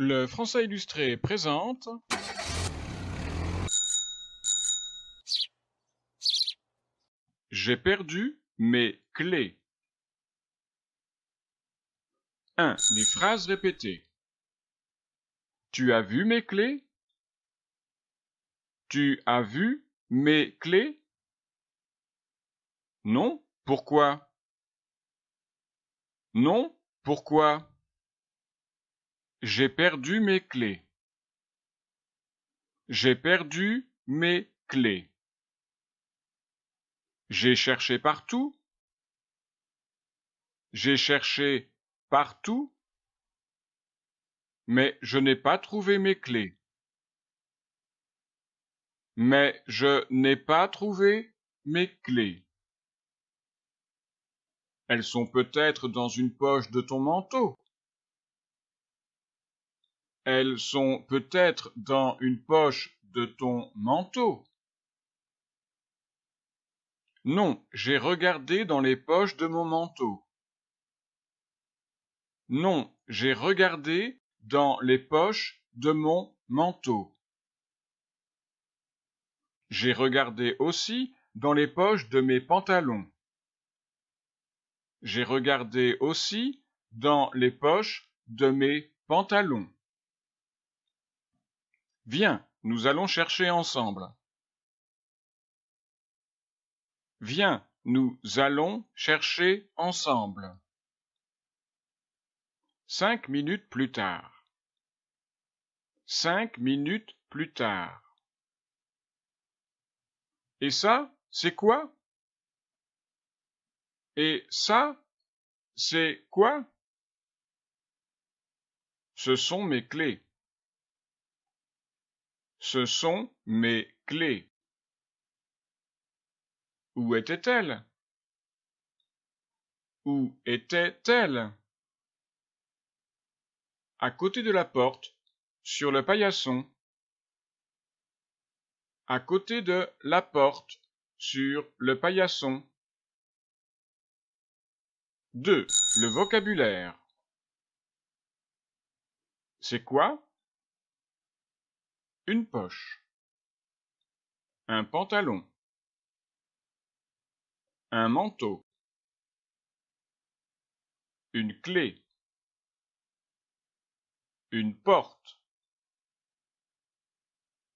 Le Français illustré présente. J'ai perdu mes clés. 1. Les phrases répétées. Tu as vu mes clés Tu as vu mes clés Non Pourquoi Non Pourquoi j'ai perdu mes clés. J'ai perdu mes clés. J'ai cherché partout. J'ai cherché partout. Mais je n'ai pas trouvé mes clés. Mais je n'ai pas trouvé mes clés. Elles sont peut-être dans une poche de ton manteau. Elles sont peut-être dans une poche de ton manteau. Non, j'ai regardé dans les poches de mon manteau. Non, j'ai regardé dans les poches de mon manteau. J'ai regardé aussi dans les poches de mes pantalons. J'ai regardé aussi dans les poches de mes pantalons. Viens, nous allons chercher ensemble. Viens, nous allons chercher ensemble. Cinq minutes plus tard. Cinq minutes plus tard. Et ça, c'est quoi Et ça, c'est quoi Ce sont mes clés. Ce sont mes clés. Où était-elle Où était-elle À côté de la porte, sur le paillasson. À côté de la porte, sur le paillasson. 2. Le vocabulaire. C'est quoi une poche. Un pantalon. Un manteau. Une clé. Une porte.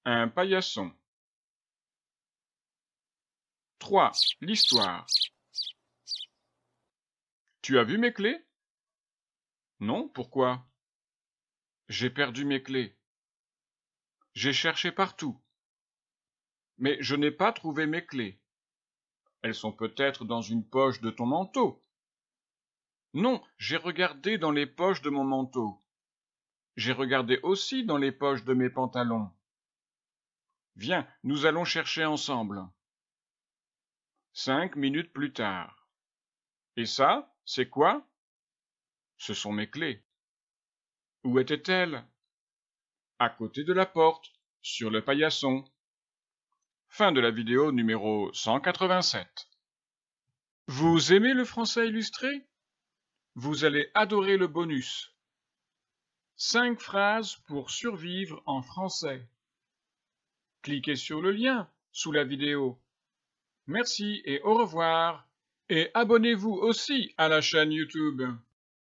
Un paillasson. 3. L'histoire. Tu as vu mes clés Non, pourquoi J'ai perdu mes clés. J'ai cherché partout. Mais je n'ai pas trouvé mes clés. Elles sont peut-être dans une poche de ton manteau. Non, j'ai regardé dans les poches de mon manteau. J'ai regardé aussi dans les poches de mes pantalons. Viens, nous allons chercher ensemble. Cinq minutes plus tard. Et ça, c'est quoi? Ce sont mes clés. Où étaient-elles? à côté de la porte, sur le paillasson. Fin de la vidéo numéro 187. Vous aimez le français illustré Vous allez adorer le bonus. cinq phrases pour survivre en français. Cliquez sur le lien sous la vidéo. Merci et au revoir. Et abonnez-vous aussi à la chaîne YouTube.